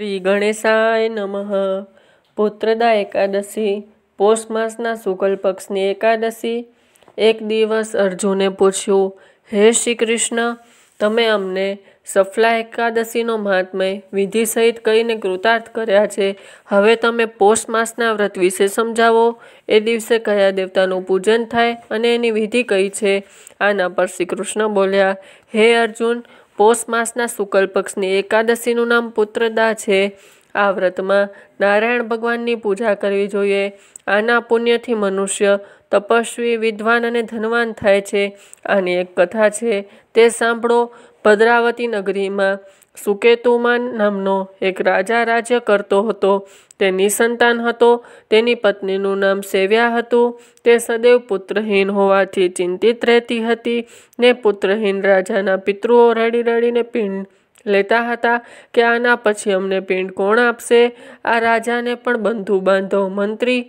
શ્રી ગણેશાય નમઃ પુત્રદા એકાદશી પોષ માસના શુકલ પક્ષની એકાદશી એક દિવસ અર્જુને પૂછ્યું હે શ્રી કૃષ્ણ તમે અમને સફલા એકાદશીનો મહાત્મય વિધિ સહિત કહીને કૃતાર્થ કર્યા છે હવે તમે પોષ માસના વ્રત વિશે સમજાવો એ દિવસે કયા દેવતાનું પૂજન થાય અને એની વિધિ કઈ છે આના પર શ્રી કૃષ્ણ બોલ્યા હે અર્જુન પોષ માસના શુકલ પક્ષની એકાદશીનું નામ પુત્રદા છે આ વ્રતમાં નારાયણ ભગવાનની પૂજા કરવી જોઈએ આના પુણ્યથી મનુષ્ય તપસ્વી વિદ્વાન અને ધનવાન થાય છે આની એક કથા છે તે સાંભળો ભદ્રાવતી નગરીમાં સુકેતુમાન નામનો એક રાજા રાજ્ય કરતો હતો તે નિસંતાન હતો તેની પત્નીનું નામ સેવ્યા હતું તે સદૈવ પુત્રહીન હોવાથી ચિંતિત રહેતી હતી ને પુત્રહીન રાજાના પિતૃઓ રડી રડીને પિંડ લેતા હતા કે આના પછી અમને પિંડ કોણ આપશે આ રાજાને પણ બંધુ બાંધો મંત્રી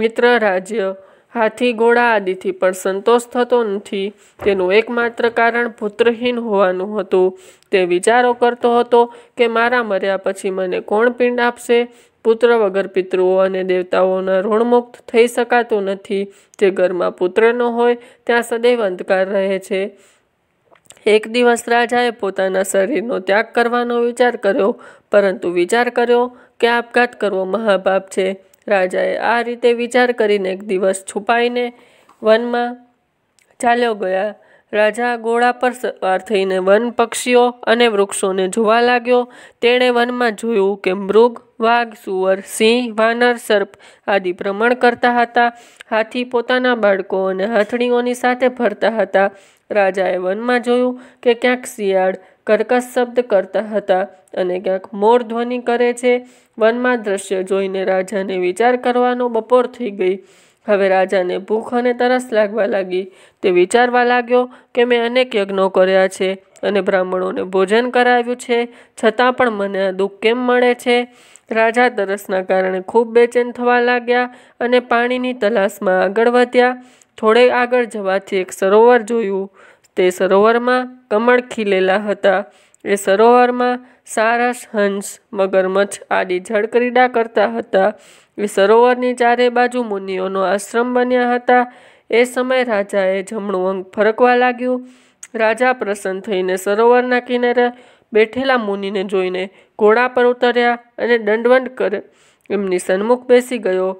મિત્ર રાજ્ય હાથી ઘોડા આદિથી પણ સંતોષ થતો નથી તેનું એકમાત્ર કારણ પુત્રહીન હોવાનું હતું તે વિચારો કરતો હતો કે મારા મર્યા પછી મને કોણ પિંડ આપશે પુત્ર વગર પિતૃઓ અને દેવતાઓના ઋણમુક્ત થઈ શકાતું નથી જે ઘરમાં પુત્ર ન હોય ત્યાં સદૈવ અંધકાર રહે છે એક દિવસ રાજાએ પોતાના શરીરનો ત્યાગ કરવાનો વિચાર કર્યો પરંતુ વિચાર કર્યો કે આપઘાત કરવો મહાભાપ છે રાજાએ આ રીતે વિચાર કરીને એક દિવસ છુપાઈને વનમાં ચાલ્યો ગયા રાજા ગોળા પર સવાર થઈને વન પક્ષીઓ અને વૃક્ષોને જોવા લાગ્યો તેણે વનમાં જોયું કે મૃગ વાઘ સુવર સિંહ વાનર સર્પ આદિ ભ્રમણ કરતા હતા હાથી પોતાના બાળકો અને હાથણીઓની સાથે ફરતા હતા રાજાએ વનમાં જોયું કે ક્યાંક શિયાળ કર્કશ શબ્દ કરતા હતા અને ક્યાંક મોર ધ્વનિ કરે છે વનમાં દ્રશ્ય જોઈને રાજાને વિચાર કરવાનો બપોર થઈ ગઈ હવે રાજાને ભૂખ અને તરસ લાગવા લાગી તે વિચારવા લાગ્યો કે મેં અનેક યજ્ઞો કર્યા છે અને બ્રાહ્મણોને ભોજન કરાવ્યું છે છતાં પણ મને આ દુઃખ કેમ મળે છે રાજા તરસના કારણે ખૂબ બેચેન થવા લાગ્યા અને પાણીની તલાશમાં આગળ વધ્યા થોડે આગળ જવાથી એક સરોવર જોયું તે સરોવરમાં કમળ ખીલેલા હતા એ સરોવરમાં સારસ હંસ મગરમચ્છ આદિ જળક્રીડા કરતા હતા એ સરોવરની ચારે બાજુ મુનિઓનો આશ્રમ બન્યા હતા એ સમયે રાજાએ જમણું અંગ ફરકવા લાગ્યું રાજા પ્રસન્ન થઈને સરોવરના કિનારે બેઠેલા મુનિને જોઈને ઘોડા પર ઉતર્યા અને દંડવંડ કર એમની સન્મુખ બેસી ગયો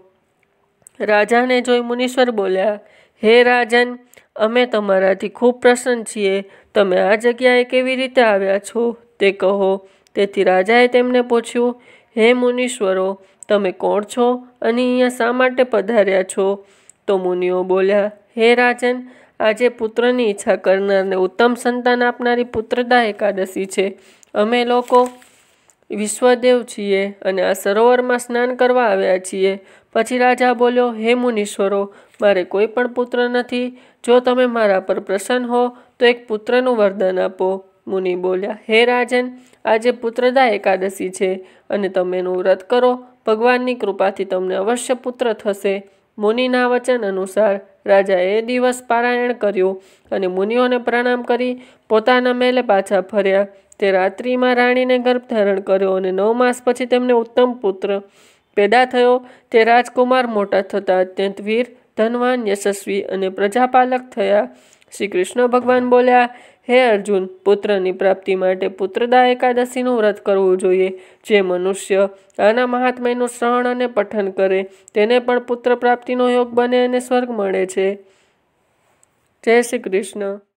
રાજાને જોઈ મુનીશ્વર બોલ્યા હે રાજન અમે તમારાથી ખૂબ પ્રસન્ન છીએ તમે આ જગ્યાએ કેવી રીતે આવ્યા છો તે કહો તેથી રાજાએ તેમને પૂછ્યું હે મુનીશ્વરો તમે કોણ છો અને અહીંયા શા માટે પધાર્યા છો તો મુનિઓ બોલ્યા હે રાજન આજે પુત્રની ઈચ્છા કરનારને ઉત્તમ સંતાન આપનારી પુત્રદા એકાદશી છે અમે લોકો વિશ્વદેવ છીએ અને આ સરોવરમાં સ્નાન કરવા આવ્યા છીએ પછી રાજા બોલ્યો હે મુનીશ્વરો મારે કોઈ પણ પુત્ર નથી જો તમે મારા પર પ્રસન્ન હો તો એક પુત્રનું વરદાન આપો મુનિ બોલ્યા હે રાજન આજે પુત્રદા એકાદશી છે અને તમે એનું વ્રત કરો ભગવાનની કૃપાથી તમને અવશ્ય પુત્ર થશે મુનિના વચન અનુસાર રાજાએ એ દિવસ પારાયણ કર્યું અને મુનિઓને પ્રણામ કરી પોતાના મેલે પાછા ફર્યા તે રાત્રિમાં રાણીને ગર્ભ ધારણ કર્યો અને નવ માસ પછી તેમને ઉત્તમ પુત્ર પેદા થયો તે રાજકુમાર મોટા થતા અત્યંત વીર ધનવાન યશસ્વી અને પ્રજાપાલક થયા શ્રી કૃષ્ણ ભગવાન બોલ્યા હે અર્જુન પુત્રની પ્રાપ્તિ માટે પુત્રદા એકાદશીનું વ્રત કરવું જોઈએ જે મનુષ્ય આના મહાત્મ્યનું શ્રવણ અને પઠન કરે તેને પણ પુત્ર પ્રાપ્તિનો યોગ બને અને સ્વર્ગ મળે છે જય શ્રી કૃષ્ણ